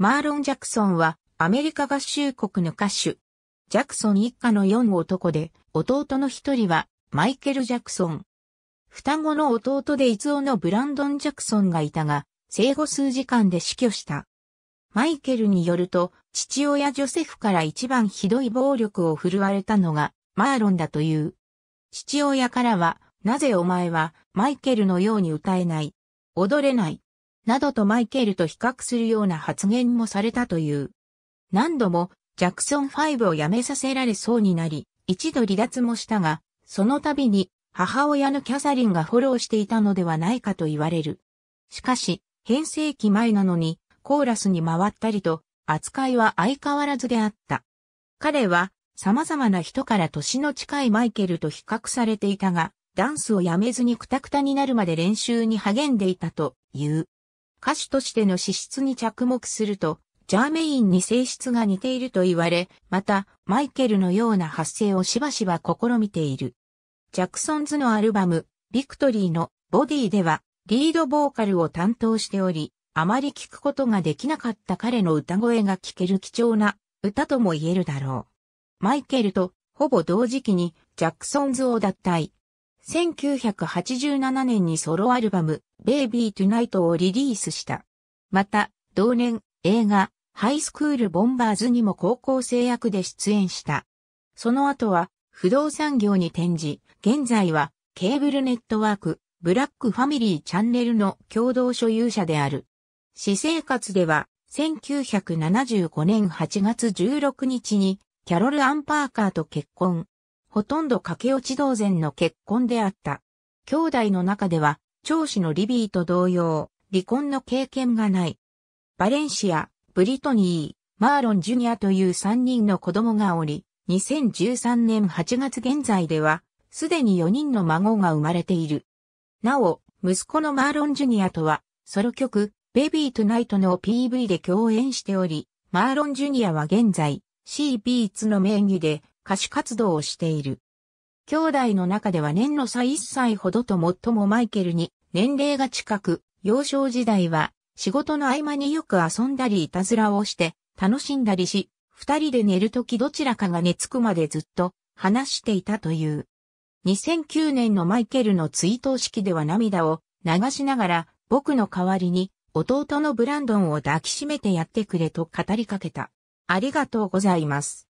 マーロン・ジャクソンはアメリカ合衆国の歌手。ジャクソン一家の4男で、弟の一人はマイケル・ジャクソン。双子の弟でつおのブランドン・ジャクソンがいたが、生後数時間で死去した。マイケルによると、父親ジョセフから一番ひどい暴力を振るわれたのが、マーロンだという。父親からは、なぜお前は、マイケルのように歌えない、踊れない、などとマイケルと比較するような発言もされたという。何度もジャクソン5を辞めさせられそうになり、一度離脱もしたが、その度に母親のキャサリンがフォローしていたのではないかと言われる。しかし、編成期前なのにコーラスに回ったりと扱いは相変わらずであった。彼は様々な人から年の近いマイケルと比較されていたが、ダンスをやめずにクタクタになるまで練習に励んでいたという。歌手としての資質に着目すると、ジャーメインに性質が似ていると言われ、また、マイケルのような発声をしばしば試みている。ジャクソンズのアルバム、ビクトリーのボディでは、リードボーカルを担当しており、あまり聞くことができなかった彼の歌声が聞ける貴重な歌とも言えるだろう。マイケルとほぼ同時期にジャクソンズを脱退。1987年にソロアルバム、Baby Tonight をリリースした。また、同年、映画、ハイスクールボンバーズにも高校生役で出演した。その後は、不動産業に転じ、現在は、ケーブルネットワーク、ブラックファミリーチャンネルの共同所有者である。私生活では、1975年8月16日に、キャロル・アン・パーカーと結婚。ほとんど駆け落ち同然の結婚であった。兄弟の中では、長子のリビーと同様、離婚の経験がない。バレンシア、ブリトニー、マーロン・ジュニアという3人の子供がおり、2013年8月現在では、すでに4人の孫が生まれている。なお、息子のマーロン・ジュニアとは、ソロ曲、ベビー・トゥナイトの PV で共演しており、マーロン・ジュニアは現在、c ー・ビーツの名義で、歌手活動をしている。兄弟の中では年の差1歳ほどと最もマイケルに年齢が近く、幼少時代は仕事の合間によく遊んだりいたずらをして楽しんだりし、二人で寝るときどちらかが寝つくまでずっと話していたという。2009年のマイケルの追悼式では涙を流しながら僕の代わりに弟のブランドンを抱きしめてやってくれと語りかけた。ありがとうございます。